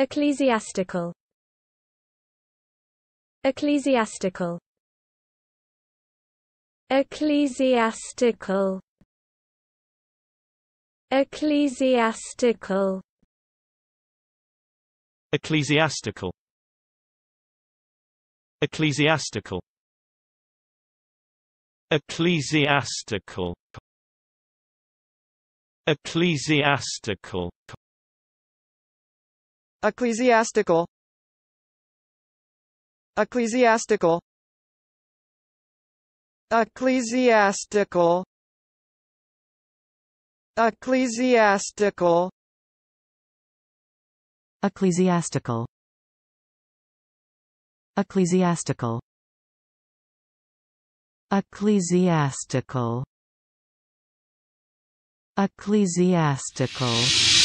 Ecclesiastical Ecclesiastical Ecclesiastical Ecclesiastical Ecclesiastical Ecclesiastical Ecclesiastical Ecclesiastical ecclesiastical ecclesiastical ecclesiastical ecclesiastical ecclesiastical ecclesiastical ecclesiastical ecclesiastical